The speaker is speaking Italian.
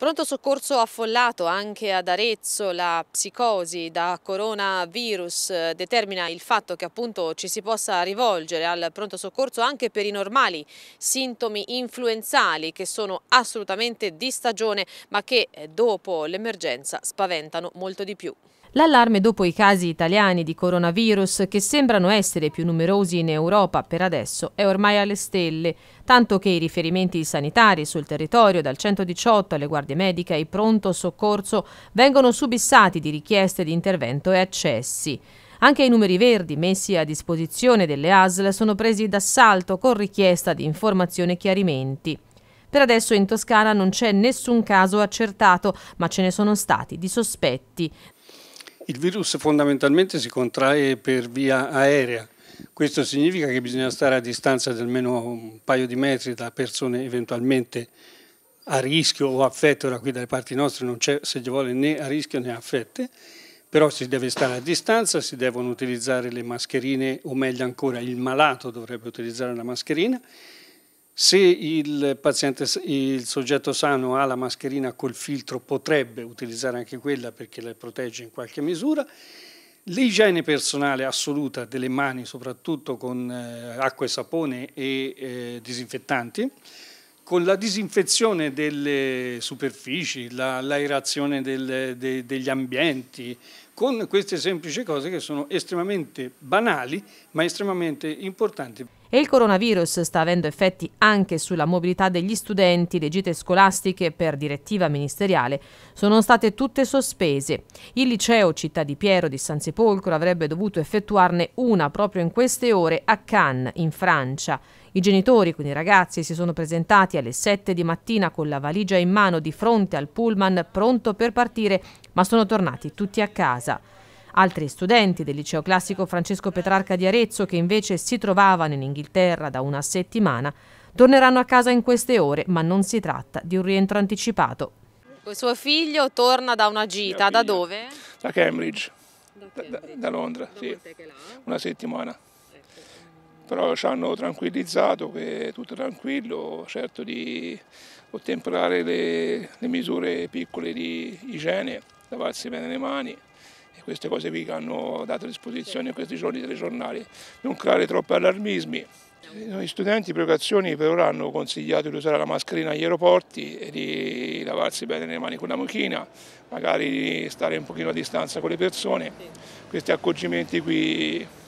Pronto soccorso affollato anche ad Arezzo, la psicosi da coronavirus eh, determina il fatto che appunto ci si possa rivolgere al pronto soccorso anche per i normali sintomi influenzali che sono assolutamente di stagione ma che eh, dopo l'emergenza spaventano molto di più. L'allarme dopo i casi italiani di coronavirus, che sembrano essere più numerosi in Europa per adesso, è ormai alle stelle, tanto che i riferimenti sanitari sul territorio, dal 118 alle guardie mediche e pronto soccorso, vengono subissati di richieste di intervento e accessi. Anche i numeri verdi messi a disposizione delle ASL sono presi d'assalto con richiesta di informazioni e chiarimenti. Per adesso in Toscana non c'è nessun caso accertato, ma ce ne sono stati di sospetti. Il virus fondamentalmente si contrae per via aerea. Questo significa che bisogna stare a distanza di almeno un paio di metri da persone eventualmente a rischio o affette, ora qui dalle parti nostre non c'è se ci vuole né a rischio né affette, però si deve stare a distanza, si devono utilizzare le mascherine o meglio ancora il malato dovrebbe utilizzare la mascherina se il, paziente, il soggetto sano ha la mascherina col filtro potrebbe utilizzare anche quella perché la protegge in qualche misura. L'igiene personale assoluta delle mani, soprattutto con eh, acqua e sapone e eh, disinfettanti con la disinfezione delle superfici, l'aerazione la, de, degli ambienti, con queste semplici cose che sono estremamente banali ma estremamente importanti. E il coronavirus sta avendo effetti anche sulla mobilità degli studenti. Le gite scolastiche per direttiva ministeriale sono state tutte sospese. Il liceo Città di Piero di San Sepolcro avrebbe dovuto effettuarne una proprio in queste ore a Cannes, in Francia. I genitori quindi i ragazzi si sono presentati alle 7 di mattina con la valigia in mano di fronte al pullman pronto per partire, ma sono tornati tutti a casa. Altri studenti del liceo classico Francesco Petrarca di Arezzo, che invece si trovavano in Inghilterra da una settimana, torneranno a casa in queste ore, ma non si tratta di un rientro anticipato. Il suo figlio torna da una gita, da dove? Da Cambridge, da, Cambridge. da, da Londra, da sì. una settimana però ci hanno tranquillizzato che è tutto tranquillo, certo di ottemperare le, le misure piccole di igiene, lavarsi bene le mani e queste cose qui che hanno dato a disposizione in questi giorni telegiornali, non creare troppi allarmismi. Gli studenti preoccupazioni per ora hanno consigliato di usare la mascherina agli aeroporti e di lavarsi bene le mani con la mochina, magari di stare un pochino a distanza con le persone. Questi accorgimenti qui